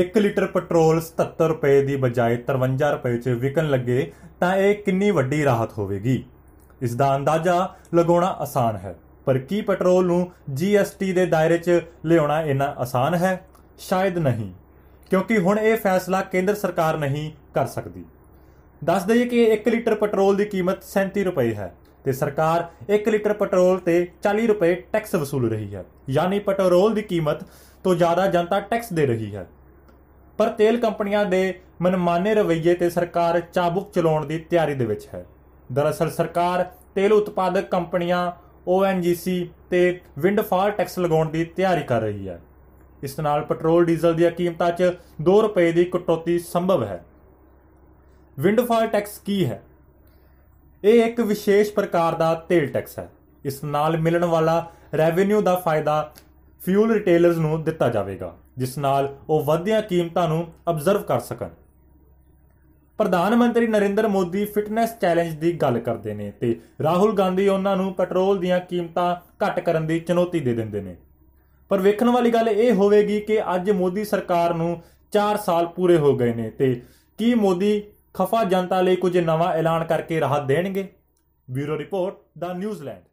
1 litre petrol 77 ਰੁਪਏ ਦੀ ਬਜਾਏ 53 ਰੁਪਏ 'ਚ ਵਿਕਣ ਲੱਗੇ ਤਾਂ ਇਹ ਕਿੰਨੀ ਵੱਡੀ ਰਾਹਤ ਹੋਵੇਗੀ ਇਸ ਦਾ ਅੰਦਾਜ਼ਾ ਲਗਾਉਣਾ ਆਸਾਨ ਹੈ ਪਰ ਕੀ ਪੈਟਰੋਲ ਨੂੰ GST ਦੇ ਦਾਇਰੇ 'ਚ ਲਿਆਉਣਾ ਇੰਨਾ ਆਸਾਨ ਹੈ ਸ਼ਾਇਦ ਨਹੀਂ ਕਿਉਂਕਿ ਹੁਣ ਇਹ ਫੈਸਲਾ ਕੇਂਦਰ ਸਰਕਾਰ ਨਹੀਂ ਕਰ ਸਕਦੀ ਦੱਸ ਦਈਏ ਕਿ 1 ਲੀਟਰ ਪੈਟਰੋਲ ਦੀ ਕੀਮਤ 37 ਰੁਪਏ ਹੈ ਤੇ ਸਰਕਾਰ 1 ਲੀਟਰ ਪੈਟਰੋਲ ਤੇ 40 ਰੁਪਏ ਟੈਕਸ ਵਸੂਲ ਰਹੀ ਹੈ ਯਾਨੀ ਪੈਟਰੋਲ ਦੀ ਕੀਮਤ ਤੋਂ ਜ਼ਿਆਦਾ ਜਨਤਾ ਟੈਕਸ ਦੇ ਰਹੀ ਹੈ ਪਰ ਤੇਲ ਕੰਪਨੀਆਂ ਦੇ ਮਨਮਾਨੇ ਰਵੱਈਏ ਤੇ ਸਰਕਾਰ ਚਾਬੁਕ ਚਲਾਉਣ ਦੀ ਤਿਆਰੀ ਦੇ ਵਿੱਚ ਹੈ ਦਰਅਸਲ ਸਰਕਾਰ ਤੇਲ ਉਤਪਾਦਕ ਕੰਪਨੀਆਂ ONGC ਤੇ ਵਿੰਡਫਾਲ ਟੈਕਸ ਲਗਾਉਣ ਦੀ ਤਿਆਰੀ ਕਰ ਰਹੀ ਹੈ ਇਸ ਨਾਲ ਪੈਟਰੋਲ ਡੀਜ਼ਲ ਦੀਆਂ ਕੀਮਤਾਂ 'ਚ 2 ਰੁਪਏ ਦੀ ਕਟੌਤੀ ਸੰਭਵ ਹੈ ਵਿੰਡਫਾਲ ਟੈਕਸ ਕੀ ਹੈ ਇਹ ਇੱਕ ਵਿਸ਼ੇਸ਼ ਪ੍ਰਕਾਰ ਦਾ ਤੇਲ ਟੈਕਸ ਹੈ ਇਸ ਨਾਲ ਮਿਲਣ ਵਾਲਾ ਰੈਵਨਿਊ ਦਾ ਫਾਇਦਾ ਫਿਊਲ ਰਿਟੇਲਰਸ ਨੂੰ ਦਿੱਤਾ ਜਾਵੇਗਾ ਜਿਸ ਨਾਲ ਉਹ ਵਧੀਆਂ ਕੀਮਤਾਂ ਨੂੰ ਅਬਜ਼ਰਵ ਕਰ ਸਕਣ ਪ੍ਰਧਾਨ ਮੰਤਰੀ ਨਰਿੰਦਰ ਮੋਦੀ ਫਿਟਨੈਸ ਚੈਲੰਜ ਦੀ ਗੱਲ ਕਰਦੇ ਨੇ ਤੇ ਰਾਹੁਲ ਗਾਂਧੀ ਉਹਨਾਂ ਨੂੰ ਪੈਟਰੋਲ ਦੀਆਂ ਕੀਮਤਾਂ ਘੱਟ ਕਰਨ ਦੀ ਚੁਣੌਤੀ ਦੇ ਦਿੰਦੇ ਨੇ ਪਰ ਵੇਖਣ ਵਾਲੀ ਗੱਲ ਇਹ ਹੋਵੇਗੀ ਕਿ ਅੱਜ ਮੋਦੀ ਸਰਕਾਰ ਨੂੰ 4 ਸਾਲ ਪੂਰੇ ਹੋ ਗਏ ਨੇ ਤੇ ਕੀ ਮੋਦੀ ਖਫਾ ਜਨਤਾ ਲਈ ਕੁਝ ਨਵਾਂ ਐਲਾਨ ਕਰਕੇ ਰਾਹਤ ਦੇਣਗੇ ਬਿਊਰੋ ਰਿਪੋਰਟ ਦਾ ਨਿਊਜ਼ਲੈਂਡ